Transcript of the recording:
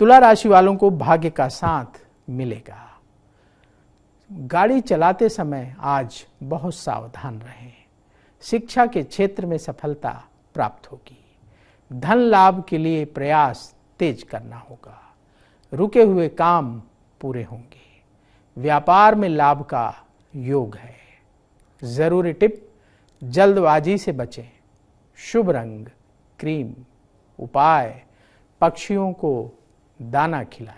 तुला राशि वालों को भाग्य का साथ मिलेगा गाड़ी चलाते समय आज बहुत सावधान रहें शिक्षा के क्षेत्र में सफलता प्राप्त होगी धन लाभ के लिए प्रयास तेज करना होगा रुके हुए काम पूरे होंगे व्यापार में लाभ का योग है जरूरी टिप जल्दबाजी से बचें शुभ रंग क्रीम उपाय पक्षियों को दाना खिलाएं